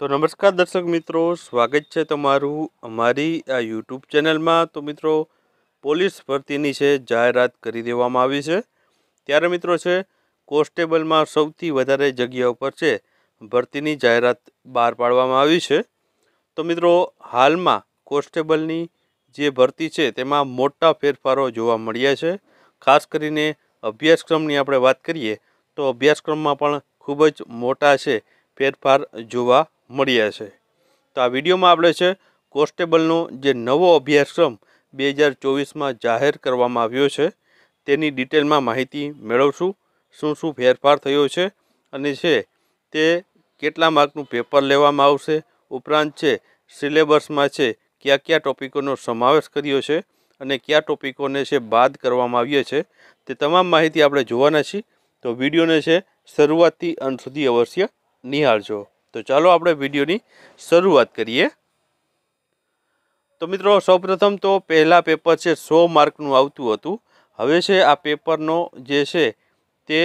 તો નમસ્કાર દર્શક મિત્રો સ્વાગત છે તમારું અમારી આ યુટ્યુબ ચેનલમાં તો મિત્રો પોલીસ ભરતીની છે જાહેરાત કરી દેવામાં આવી છે ત્યારે મિત્રો છે કોન્સ્ટેબલમાં સૌથી વધારે જગ્યા ઉપર છે ભરતીની જાહેરાત બહાર પાડવામાં આવી છે તો મિત્રો હાલમાં કોન્સ્ટેબલની જે ભરતી છે તેમાં મોટા ફેરફારો જોવા મળ્યા છે ખાસ કરીને અભ્યાસક્રમની આપણે વાત કરીએ તો અભ્યાસક્રમમાં પણ ખૂબ જ મોટા છે ફેરફાર જોવા મળ્યા છે તો આ વિડીયોમાં આપણે છે કોન્સ્ટેબલનો જે નવો અભ્યાસક્રમ બે હજાર ચોવીસમાં જાહેર કરવામાં આવ્યો છે તેની ડિટેલમાં માહિતી મેળવશું શું શું ફેરફાર થયો છે અને છે તે કેટલા માર્કનું પેપર લેવામાં આવશે ઉપરાંત છે સિલેબસમાં છે કયા કયા ટોપિકોનો સમાવેશ કર્યો છે અને કયા ટોપિકોને છે બાદ કરવામાં આવ્યા છે તે તમામ માહિતી આપણે જોવાના છીએ તો વિડીયોને છે શરૂઆતથી અંત સુધી અવશ્ય નિહાળજો તો ચાલો આપણે વિડીયોની શરૂઆત કરીએ તો મિત્રો સૌપ્રથમ તો પહેલાં પેપર છે સો માર્કનું આવતું હતું હવે છે આ પેપરનો જે છે તે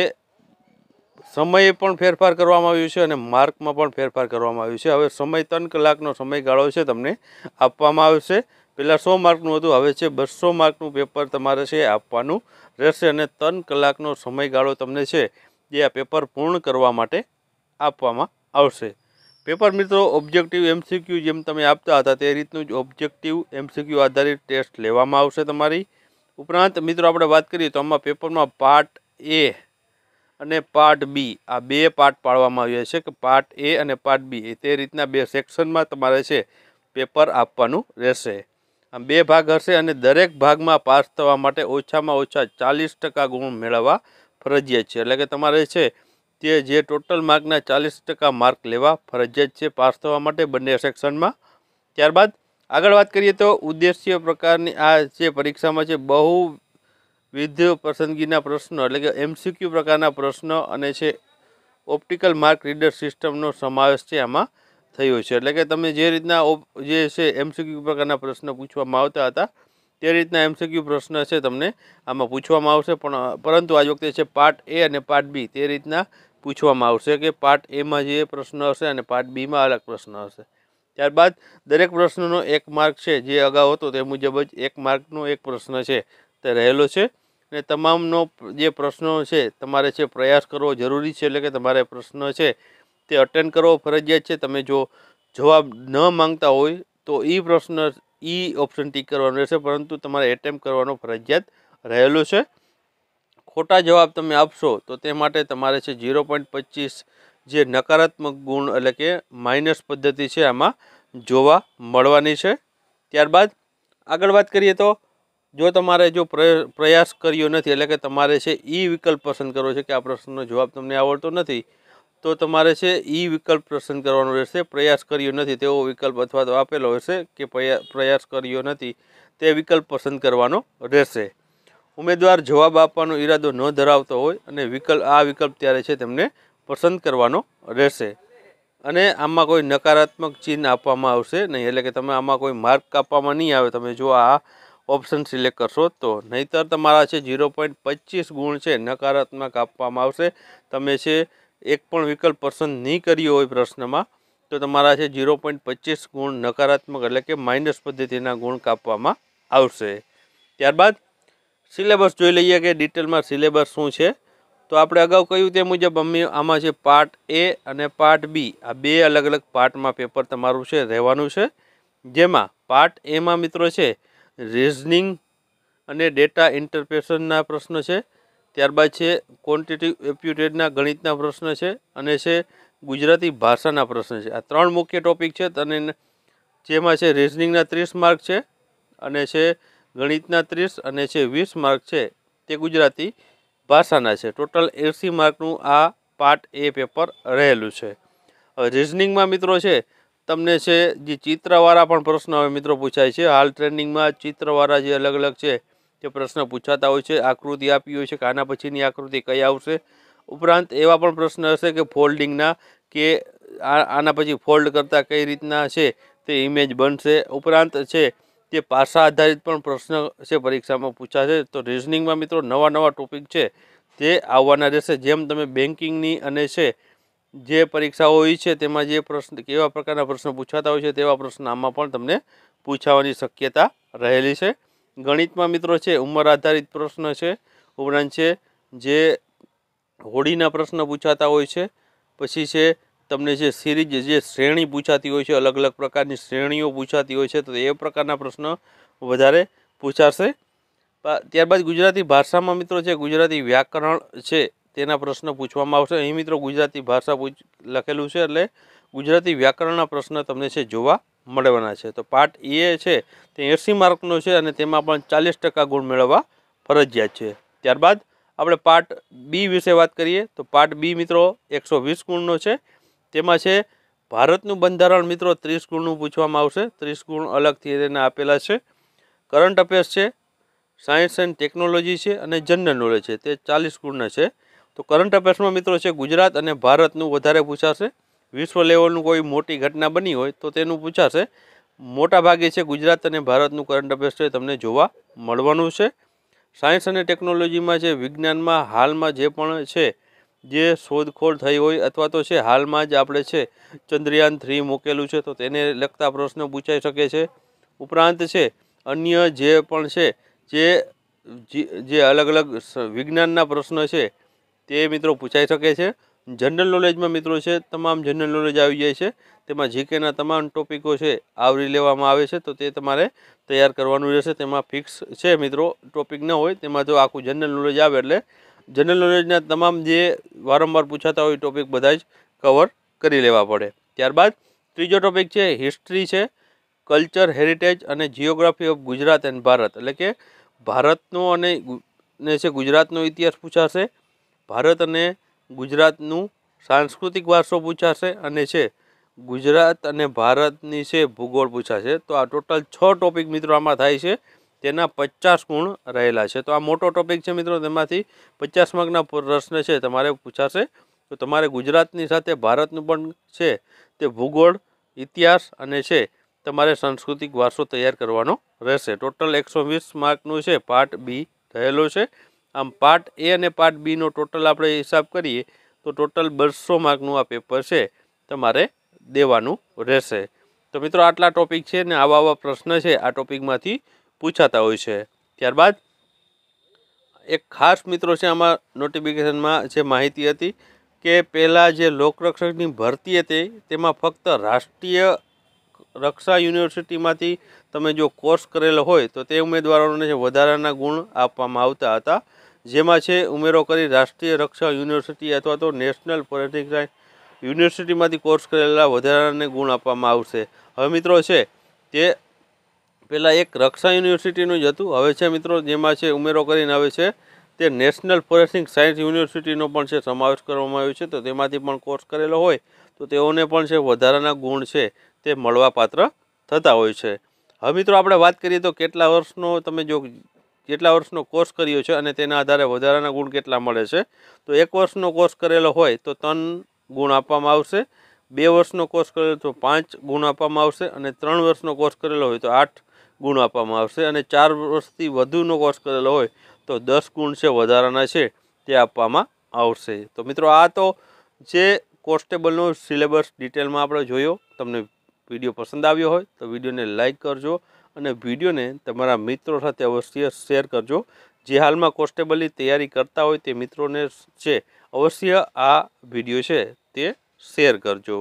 સમયે પણ ફેરફાર કરવામાં આવ્યું છે અને માર્કમાં પણ ફેરફાર કરવામાં આવ્યું છે હવે સમય ત્રણ કલાકનો સમયગાળો છે તમને આપવામાં આવશે પહેલાં સો માર્કનું હતું હવે છે બસો માર્કનું પેપર તમારે છે આપવાનું રહેશે અને ત્રણ કલાકનો સમયગાળો તમને છે જે આ પેપર પૂર્ણ કરવા માટે આપવામાં આવશે પેપર મિત્રો ઓબ્જેક્ટિવ એમસીક્યુ જેમ તમે આપતા હતા તે રીતનું જ ઓબ્જેક્ટિવ એમસીક્યુ આધારિત ટેસ્ટ લેવામાં આવશે તમારી ઉપરાંત મિત્રો આપણે વાત કરીએ તો આમાં પેપરમાં પાર્ટ એ અને પાર્ટ બી આ બે પાર્ટ પાડવામાં આવ્યા છે કે પાર્ટ એ અને પાર્ટ બી તે રીતના બે સેક્શનમાં તમારે છે પેપર આપવાનું રહેશે આમ બે ભાગ હશે અને દરેક ભાગમાં પાસ થવા માટે ઓછામાં ઓછા ચાલીસ ટકા ગુણ મેળવવા ફરજિયાત છે એટલે કે તમારે છે તે જે ટોટલ માર્કના ચાલીસ ટકા માર્ક લેવા ફરજિયાત છે પાસ થવા માટે બંને સેક્શનમાં ત્યારબાદ આગળ વાત કરીએ તો ઉદ્દેશ્ય પ્રકારની આ જે પરીક્ષામાં છે બહુ વિધ પસંદગીના પ્રશ્નો એટલે કે એમસીક્યુ પ્રકારના પ્રશ્નો અને છે ઓપ્ટિકલ માર્ક રીડર સિસ્ટમનો સમાવેશ છે આમાં થયો છે એટલે કે તમે જે રીતના જે છે એમસીક્યુ પ્રકારના પ્રશ્નો પૂછવામાં આવતા હતા તે રીતના એમસીક્યુ પ્રશ્ન છે તમને આમાં પૂછવામાં આવશે પણ પરંતુ આ વખતે છે પાર્ટ એ અને પાર્ટ બી તે રીતના પૂછવામાં આવશે કે પાર્ટ એમાં જે પ્રશ્ન હશે અને પાર્ટ બીમાં અલગ પ્રશ્ન હશે ત્યારબાદ દરેક પ્રશ્નનો એક માર્ક છે જે અગાઉ હતો તે મુજબ જ એક માર્કનો એક પ્રશ્ન છે તે રહેલો છે અને તમામનો જે પ્રશ્નો છે તમારે છે પ્રયાસ કરવો જરૂરી છે એટલે કે તમારે પ્રશ્ન છે તે અટેન્ડ કરવો ફરજિયાત છે તમે જો જવાબ ન માગતા હોય તો એ પ્રશ્ન ઈ ઓપ્શન ટીક કરવાનો રહેશે પરંતુ તમારે એટેમ્પ કરવાનો ફરજિયાત રહેલો છે ખોટા જવાબ તમે આપશો તો તે માટે તમારે છે ઝીરો પોઈન્ટ પચીસ જે નકારાત્મક ગુણ એટલે કે માઇનસ પદ્ધતિ છે આમાં જોવા મળવાની છે ત્યારબાદ આગળ વાત કરીએ તો જો તમારે જો પ્રયાસ કર્યો નથી એટલે કે તમારે છે ઈ વિકલ્પ પસંદ કરવો છે કે આ પ્રશ્નનો જવાબ તમને આવડતો નથી તો તમારે છે ઈ વિકલ્પ પસંદ કરવાનો રહેશે પ્રયાસ કર્યો નથી તેવો વિકલ્પ અથવા તો આપેલો હશે કે પ્રયાસ કર્યો નથી તે વિકલ્પ પસંદ કરવાનો રહેશે ઉમેદવાર જવાબ આપવાનો ઈરાદો ન ધરાવતો હોય અને વિકલ્પ આ વિકલ્પ ત્યારે છે તેમને પસંદ કરવાનો રહેશે અને આમાં કોઈ નકારાત્મક ચિહ્ન આપવામાં આવશે નહીં એટલે કે તમે આમાં કોઈ માર્ક કાપવામાં નહીં આવે તમે જો આ ઓપ્શન સિલેક્ટ કરશો તો નહીંતર તમારા છે ઝીરો પોઈન્ટ પચીસ ગુણ છે નકારાત્મક આપવામાં આવશે તમે છે એક પણ વિકલ્પ પસંદ નહીં કર્યો હોય પ્રશ્નમાં તો તમારા છે ઝીરો પોઈન્ટ પચીસ ગુણ નકારાત્મક એટલે કે માઇનસ પદ્ધતિના ગુણ કાપવામાં આવશે ત્યારબાદ સિલેબસ જોઈ લઈએ કે ડિટેલમાં સિલેબસ શું છે તો આપણે અગાઉ કહ્યું તે મુજબ અમે આમાં છે પાર્ટ એ અને પાર્ટ બી આ બે અલગ અલગ પાર્ટમાં પેપર તમારું છે રહેવાનું છે જેમાં પાર્ટ એમાં મિત્રો છે રિઝનિંગ અને ડેટા ઇન્ટરપ્રેશનના પ્રશ્નો છે ત્યારબાદ છે ક્વોન્ટિટી એપ્યુટેડના ગણિતના પ્રશ્ન છે અને છે ગુજરાતી ભાષાના પ્રશ્ન છે આ ત્રણ મુખ્ય ટોપિક છે અને જેમાં છે રિઝનિંગના ત્રીસ માર્ક છે અને છે ગણિતના ત્રીસ અને છે વીસ માર્ક છે તે ગુજરાતી ભાષાના છે ટોટલ એંસી માર્કનું આ પાર્ટ એ પેપર રહેલું છે હવે રિઝનિંગમાં મિત્રો છે તમને છે જે ચિત્રવાળા પણ પ્રશ્ન હવે મિત્રો પૂછાય છે હાલ ટ્રેનિંગમાં ચિત્રવાળા જે અલગ અલગ છે તે પ્રશ્ન પૂછાતા હોય છે આકૃતિ આપી હોય છે કે આના પછીની આકૃતિ કઈ આવશે ઉપરાંત એવા પણ પ્રશ્ન હશે કે ફોલ્ડિંગના કે આના પછી ફોલ્ડ કરતાં કઈ રીતના છે તે ઇમેજ બનશે ઉપરાંત છે જે પાસા આધારિત પણ પ્રશ્ન છે પરીક્ષામાં પૂછાશે તો રિઝનિંગમાં મિત્રો નવા નવા ટોપિક છે તે આવવાના રહેશે જેમ તમે બેન્કિંગની અને છે જે પરીક્ષાઓ હોય છે તેમાં જે પ્રશ્ન કેવા પ્રકારના પ્રશ્નો પૂછાતા હોય છે તેવા પ્રશ્ન આમાં પણ તમને પૂછાવાની શક્યતા રહેલી છે ગણિતમાં મિત્રો છે ઉંમર આધારિત પ્રશ્ન છે ઉપરાંત છે જે હોળીના પ્રશ્ન પૂછાતા હોય છે પછી છે તમને જે સિરીજ જે શ્રેણી પૂછાતી હોય છે અલગ અલગ પ્રકારની શ્રેણીઓ પૂછાતી હોય છે તો એ પ્રકારના પ્રશ્નો વધારે પૂછાશે ત્યારબાદ ગુજરાતી ભાષામાં મિત્રો જે ગુજરાતી વ્યાકરણ છે તેના પ્રશ્નો પૂછવામાં આવશે અહીં મિત્રો ગુજરાતી ભાષા પૂછ લખેલું છે એટલે ગુજરાતી વ્યાકરણના પ્રશ્ન તમને છે જોવા મળવાના છે તો પાર્ટ એ છે તે એંસી માર્કનો છે અને તેમાં પણ ચાલીસ ટકા ગુણ મેળવવા ફરજિયાત છે ત્યારબાદ આપણે પાર્ટ બી વિશે વાત કરીએ તો પાર્ટ બી મિત્રો એકસો વીસ ગુણનો છે તેમાં છે ભારતનું બંધારણ મિત્રો ત્રીસ ગુણનું પૂછવામાં આવશે ત્રીસ ગુણ અલગથી એને આપેલા છે કરંટ અફેર્સ છે સાયન્સ એન્ડ ટેકનોલોજી છે અને જનરલ નોલેજ છે તે ચાલીસ ગુણના છે તો કરંટ અફેર્સમાં મિત્રો છે ગુજરાત અને ભારતનું વધારે પૂછાશે વિશ્વ લેવલનું કોઈ મોટી ઘટના બની હોય તો તેનું પૂછાશે મોટા ભાગે છે ગુજરાત અને ભારતનું કરંટ અફેર્સ છે તમને જોવા મળવાનું છે સાયન્સ અને ટેકનોલોજીમાં છે વિજ્ઞાનમાં હાલમાં જે પણ છે જે શોધખોળ થઈ હોય અથવા તો છે હાલમાં જ આપણે છે ચંદ્રયાન થ્રી મૂકેલું છે તો તેને લગતા પ્રશ્નો પૂછાઈ શકે છે ઉપરાંત છે અન્ય જે પણ છે જે જે અલગ અલગ વિજ્ઞાનના પ્રશ્નો છે તે મિત્રો પૂછાઈ શકે છે જનરલ નોલેજમાં મિત્રો છે તમામ જનરલ નોલેજ આવી જાય છે તેમાં જીકેના તમામ ટોપિકો છે આવરી લેવામાં આવે છે તો તે તમારે તૈયાર કરવાનું રહેશે તેમાં ફિક્સ છે મિત્રો ટોપિક ન હોય તેમાં જો આખું જનરલ નોલેજ આવે એટલે જનરલ નોલેજના તમામ જે વારંવાર પૂછાતા હોય ટોપિક બધા જ કવર કરી લેવા પડે ત્યારબાદ ત્રીજો ટોપિક છે હિસ્ટ્રી છે કલ્ચર હેરિટેજ અને geography of Gujarat and Bharat એટલે કે ભારતનો અને ને છે ગુજરાતનો ઇતિહાસ પૂછાશે ભારત અને ગુજરાતનું સાંસ્કૃતિક વારસો પૂછાશે અને છે ગુજરાત અને ભારતની છે ભૂગોળ પૂછાશે તો આ ટોટલ છ ટોપિક મિત્રો આમાં થાય છે તેના પચાસ ગુણ રહેલા છે તો આ મોટો ટોપિક છે મિત્રો તેમાંથી પચાસ માર્કના પ્રશ્ન છે તમારે પૂછાશે તો તમારે ગુજરાતની સાથે ભારતનું પણ છે તે ભૂગોળ ઇતિહાસ અને છે તમારે સાંસ્કૃતિક વારસો તૈયાર કરવાનો રહેશે ટોટલ એકસો વીસ માર્કનું છે પાર્ટ બી રહેલો છે આમ પાર્ટ એ અને પાર્ટ બીનો ટોટલ આપણે હિસાબ કરીએ તો ટોટલ બસો માર્કનું આ પેપર છે તમારે દેવાનું રહેશે તો મિત્રો આટલા ટોપિક છે ને આવા આવા પ્રશ્ન છે આ ટોપિકમાંથી પૂછાતા હોય છે ત્યારબાદ એક ખાસ મિત્રો છે આમાં નોટિફિકેશનમાં જે માહિતી હતી કે પહેલાં જે લોકરક્ષકની ભરતી હતી તેમાં ફક્ત રાષ્ટ્રીય રક્ષા યુનિવર્સિટીમાંથી તમે જો કોર્સ કરેલો હોય તો તે ઉમેદવારોને વધારાના ગુણ આપવામાં આવતા હતા જેમાં છે ઉમેરો કરી રાષ્ટ્રીય રક્ષા યુનિવર્સિટી અથવા તો નેશનલ ફોરેન્સિક યુનિવર્સિટીમાંથી કોર્સ કરેલા વધારાને ગુણ આપવામાં આવશે હવે મિત્રો છે તે પહેલાં એક રક્ષા યુનિવર્સિટીનું જ હતું હવે છે મિત્રો જેમાં છે ઉમેરો કરીને આવે છે તે નેશનલ ફોરેસ્ટિક સાયન્સ યુનિવર્સિટીનો પણ છે સમાવેશ કરવામાં આવ્યો છે તો તેમાંથી પણ કોર્સ કરેલો હોય તો તેઓને પણ છે વધારાના ગુણ છે તે મળવાપાત્ર થતા હોય છે હવે મિત્રો આપણે વાત કરીએ તો કેટલા વર્ષનો તમે જો કેટલા વર્ષનો કોર્સ કર્યો છે અને તેના આધારે વધારાના ગુણ કેટલા મળે છે તો એક વર્ષનો કોર્સ કરેલો હોય તો ત્રણ ગુણ આપવામાં આવશે બે વર્ષનો કોર્સ કરેલો તો પાંચ ગુણ આપવામાં આવશે અને ત્રણ વર્ષનો કોર્સ કરેલો હોય તો આઠ ગુણ આપવામાં આવશે અને ચાર વર્ષથી વધુનો કોર્સ કરેલો હોય તો દસ ગુણ છે વધારાના છે તે આપવામાં આવશે તો મિત્રો આ તો જે કોન્સ્ટેબલનો સિલેબસ ડિટેલમાં આપણે જોયો તમને વિડીયો પસંદ આવ્યો હોય તો વિડીયોને લાઇક કરજો અને વિડીયોને તમારા મિત્રો સાથે અવશ્ય શેર કરજો જે હાલમાં કોન્સ્ટેબલની તૈયારી કરતા હોય તે મિત્રોને છે અવશ્ય આ વિડીયો છે તે શેર કરજો